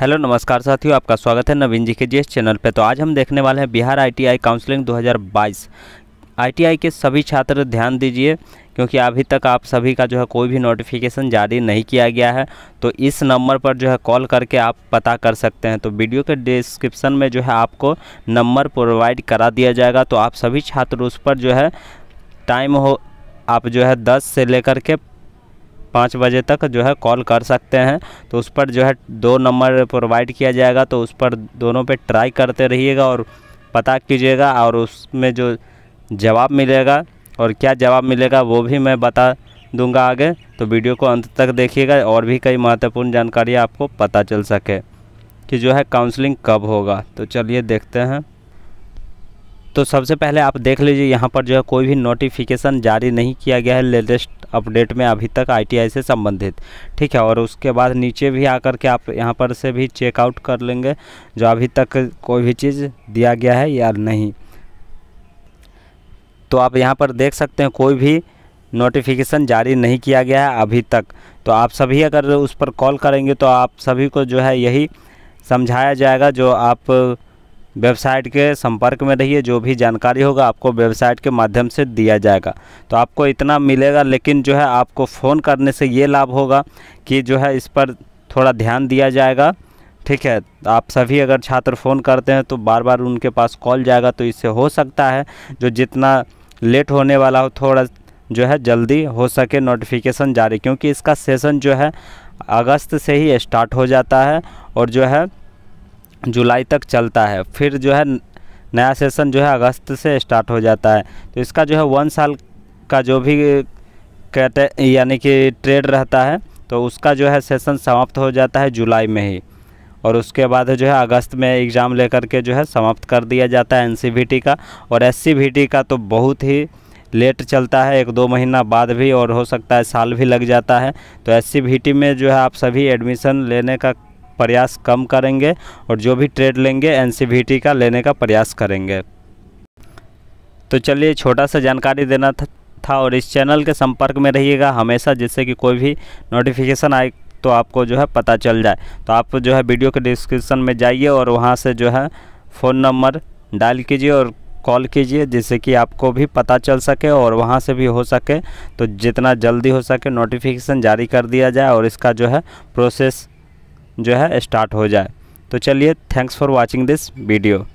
hello नमस्कार साथियों आपका स्वागत है नवीन जी के जी चैनल पे तो आज हम देखने वाले हैं बिहार आईटीआई काउंसलिंग 2022 आईटीआई के सभी छात्र ध्यान दीजिए क्योंकि अभी तक आप सभी का जो है कोई भी नोटिफिकेशन जारी नहीं किया गया है तो इस नंबर पर जो है कॉल करके आप पता कर सकते हैं तो वीडियो के डिस्क्रिप्सन में जो है आपको नंबर प्रोवाइड करा दिया जाएगा तो आप सभी छात्र उस पर जो है टाइम हो आप जो है दस से लेकर के पाँच बजे तक जो है कॉल कर सकते हैं तो उस पर जो है दो नंबर प्रोवाइड किया जाएगा तो उस पर दोनों पे ट्राई करते रहिएगा और पता कीजिएगा और उसमें जो जवाब मिलेगा और क्या जवाब मिलेगा वो भी मैं बता दूंगा आगे तो वीडियो को अंत तक देखिएगा और भी कई महत्वपूर्ण जानकारी आपको पता चल सके कि जो है काउंसलिंग कब होगा तो चलिए देखते हैं तो सबसे पहले आप देख लीजिए यहाँ पर जो है कोई भी नोटिफिकेशन जारी नहीं किया गया है लेटेस्ट अपडेट में अभी तक आईटीआई से संबंधित ठीक है और उसके बाद नीचे भी आकर के आप यहाँ पर से भी चेकआउट कर लेंगे जो अभी तक कोई भी चीज़ दिया गया है या नहीं तो आप यहाँ पर देख सकते हैं कोई भी नोटिफिकेशन जारी नहीं किया गया है अभी तक तो आप सभी अगर उस पर कॉल करेंगे तो आप सभी को जो है यही समझाया जाएगा जो आप वेबसाइट के संपर्क में रहिए जो भी जानकारी होगा आपको वेबसाइट के माध्यम से दिया जाएगा तो आपको इतना मिलेगा लेकिन जो है आपको फ़ोन करने से ये लाभ होगा कि जो है इस पर थोड़ा ध्यान दिया जाएगा ठीक है आप सभी अगर छात्र फ़ोन करते हैं तो बार बार उनके पास कॉल जाएगा तो इससे हो सकता है जो जितना लेट होने वाला हो थोड़ा जो है जल्दी हो सके नोटिफिकेशन जारी क्योंकि इसका सेशन जो है अगस्त से ही स्टार्ट हो जाता है और जो है जुलाई तक चलता है फिर जो है नया सेशन जो है अगस्त से स्टार्ट हो जाता है तो इसका जो है वन साल का जो भी कहते यानी कि ट्रेड रहता है तो उसका जो है सेशन समाप्त हो जाता है जुलाई में ही और उसके बाद जो है अगस्त में एग्ज़ाम लेकर के जो है समाप्त कर दिया जाता है एन का और एस का तो बहुत ही लेट चलता है एक दो महीना बाद भी और हो सकता है साल भी लग जाता है तो एस में जो है आप सभी एडमिशन लेने का प्रयास कम करेंगे और जो भी ट्रेड लेंगे एन का लेने का प्रयास करेंगे तो चलिए छोटा सा जानकारी देना था, था और इस चैनल के संपर्क में रहिएगा हमेशा जिससे कि कोई भी नोटिफिकेशन आए तो आपको जो है पता चल जाए तो आप जो है वीडियो के डिस्क्रिप्शन में जाइए और वहाँ से जो है फ़ोन नंबर डायल कीजिए और कॉल कीजिए जिससे कि आपको भी पता चल सके और वहाँ से भी हो सके तो जितना जल्दी हो सके नोटिफिकेशन जारी कर दिया जाए और इसका जो है प्रोसेस जो है स्टार्ट हो जाए तो चलिए thanks for watching this video